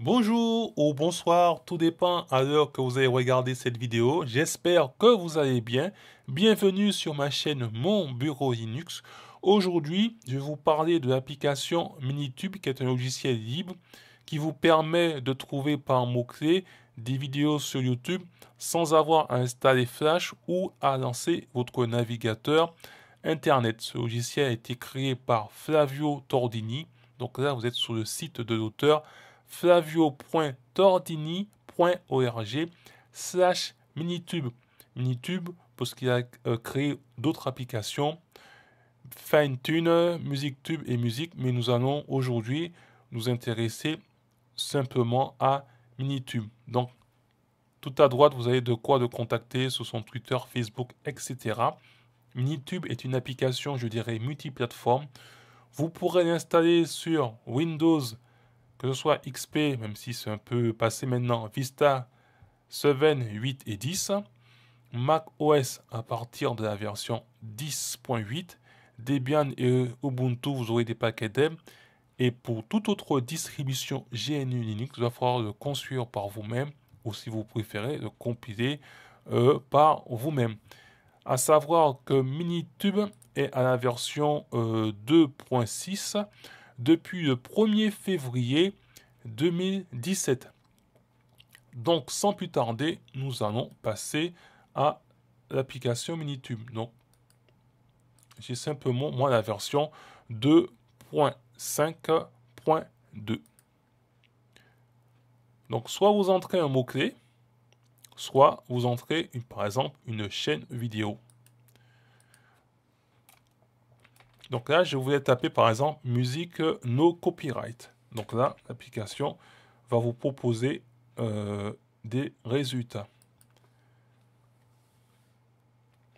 Bonjour ou bonsoir, tout dépend à l'heure que vous avez regardé cette vidéo. J'espère que vous allez bien. Bienvenue sur ma chaîne Mon Bureau Linux. Aujourd'hui, je vais vous parler de l'application Minitube, qui est un logiciel libre qui vous permet de trouver par mots clé des vidéos sur YouTube sans avoir à installer Flash ou à lancer votre navigateur Internet. Ce logiciel a été créé par Flavio Tordini. Donc là, vous êtes sur le site de l'auteur flavio.tordini.org slash Minitube. Minitube parce qu'il a euh, créé d'autres applications, Finetune, MusicTube et Musique, mais nous allons aujourd'hui nous intéresser simplement à Minitube. Donc, tout à droite, vous avez de quoi de contacter sur son Twitter, Facebook, etc. Minitube est une application, je dirais, multiplateforme. Vous pourrez l'installer sur Windows que ce soit XP, même si c'est un peu passé maintenant, Vista, 7, 8 et 10, Mac OS à partir de la version 10.8, Debian et Ubuntu, vous aurez des paquets d'EM. Et pour toute autre distribution GNU Linux, il va falloir le construire par vous-même, ou si vous préférez, le compiler euh, par vous-même. À savoir que Minitube est à la version 2.6. Euh, depuis le 1er février 2017. Donc sans plus tarder, nous allons passer à l'application Minitube. Donc j'ai simplement moi la version 2.5.2. Donc soit vous entrez un mot-clé, soit vous entrez par exemple une chaîne vidéo. Donc là, je voulais taper par exemple musique euh, no copyright. Donc là, l'application va vous proposer euh, des résultats.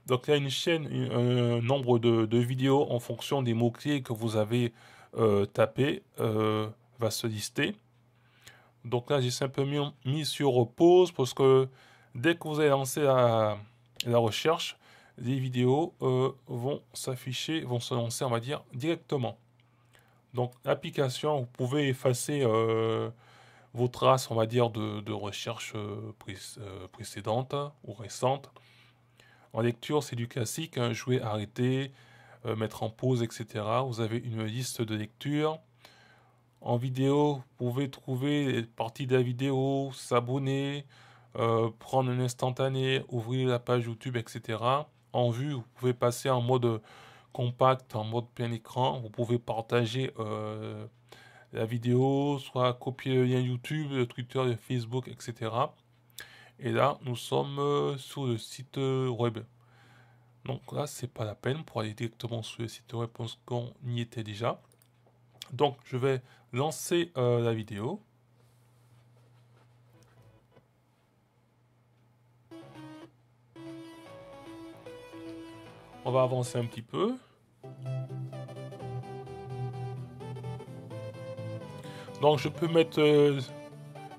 Donc il une chaîne, un nombre de, vidéos en fonction des mots-clés que vous avez euh, tapé euh, va se lister. Donc là, j'ai simplement mis sur pause parce que dès que vous avez lancé la recherche, les vidéos euh, vont s'afficher, vont se lancer, on va dire, directement. Donc, l'application, vous pouvez effacer euh, vos traces, on va dire, de, recherche euh, précédente ou récente. En lecture, c'est du classique, hein, jouer, arrêter, mettre en pause, etc. Vous avez une liste de lecture. En vidéo, vous pouvez trouver les parties de la vidéo, s'abonner, prendre un instantané, ouvrir la page YouTube, etc en vue, vous pouvez passer en mode compact, en mode plein écran. Vous pouvez partager euh, la vidéo, soit copier le lien YouTube, le Twitter, le Facebook, etc. Et là, nous sommes euh, sur le site euh, web. Donc là, c'est pas la peine pour aller directement sur le site web parce qu'on y était déjà. Donc, je vais lancer la vidéo. On va avancer un petit peu. Donc je peux mettre euh,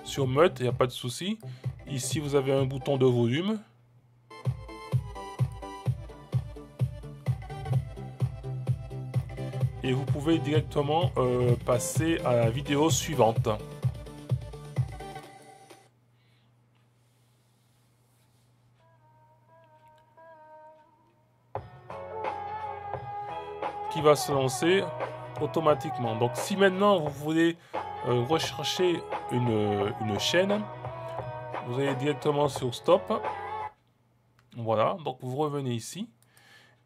sur Mute, il n'y a pas de souci. Ici, vous avez un bouton de volume. Et vous pouvez directement euh, passer à la vidéo suivante. va se lancer automatiquement. Donc si maintenant vous voulez euh, rechercher une, euh, une, chaîne, vous allez directement sur stop. Voilà, donc vous revenez ici.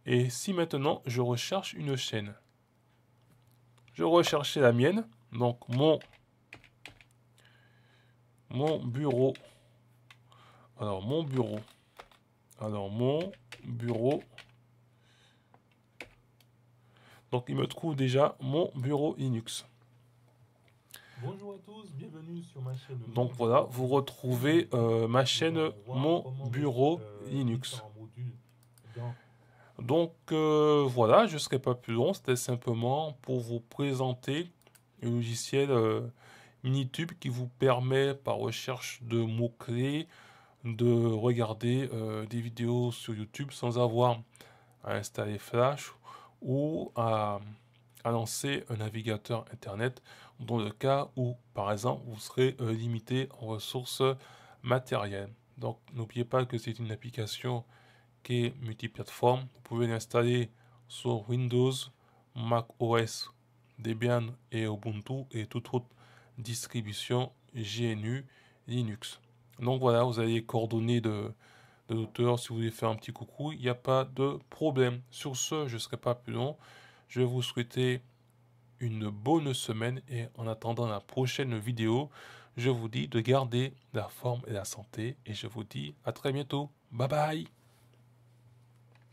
Et si maintenant je recherche une chaîne, je recherchais la mienne, donc mon, mon bureau. Alors mon bureau. Alors mon bureau donc il me trouve déjà mon bureau Linux. Bonjour à tous, bienvenue sur ma chaîne. Donc voilà, vous retrouvez euh, ma chaîne Mon Bureau euh, Linux. Donc euh, voilà, je ne serai pas plus long, c'était simplement pour vous présenter le logiciel Minitube qui vous permet par recherche de mots-clés de regarder des vidéos sur YouTube sans avoir à installer Flash ou à, lancer un navigateur Internet dans le cas où, par exemple, vous serez euh, limité en ressources matérielles. Donc n'oubliez pas que c'est une application qui est multiplateforme. Vous pouvez l'installer sur Windows, Mac OS, Debian et Ubuntu et toute autre distribution GNU Linux. Donc voilà, vous avez les coordonnées de, Dauteur, Si vous voulez faire un petit coucou, il n'y a pas de problème. Sur ce, je ne serai pas plus long. Je vais vous souhaiter une bonne semaine et en attendant la prochaine vidéo, je vous dis de garder la forme et la santé et je vous dis à très bientôt. Bye bye